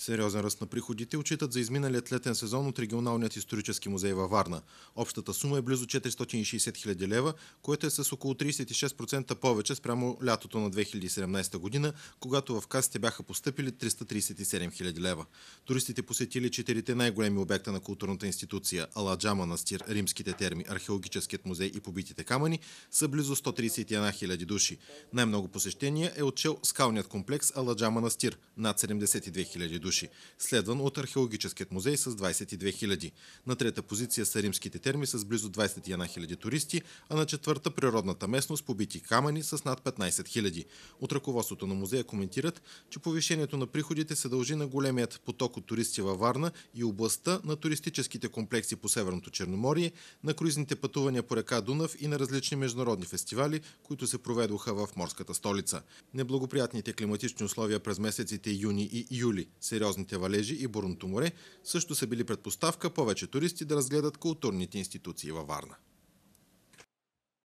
Сериозен ръст на приходите отчитат за изминалият летен сезон от регионалният исторически музей във Варна. Общата сума е близо 460 000 лева, което е с около 36% повече спрямо лятото на 2017 година, когато в касите бяха поступили 337 000 лева. Туристите посетили четирите най-големи обекта на културната институция Аладжа манастир, римските терми, археологическият музей и побитите камъни са близо 131 000 души. Най-много посещения е отчел скалният комплекс Аладжа манастир – над 72 000 души души, следван от археологическият музей с 22 000. На трета позиция са римските терми с близо 21 000 туристи, а на четвърта природната местност побити камъни с над 15 000. От ръководството на музея коментират, че повишението на приходите се дължи на големият поток от туристи във Варна и областта на туристическите комплекси по Северното Черноморие, на круизните пътувания по река Дунав и на различни международни фестивали, които се проведоха в морската столица. Неблагоприятните климатични условия през месеците юни и юли се сериозните валежи и бурното море също са били предпоставка повече туристи да разгледат културните институции във Варна.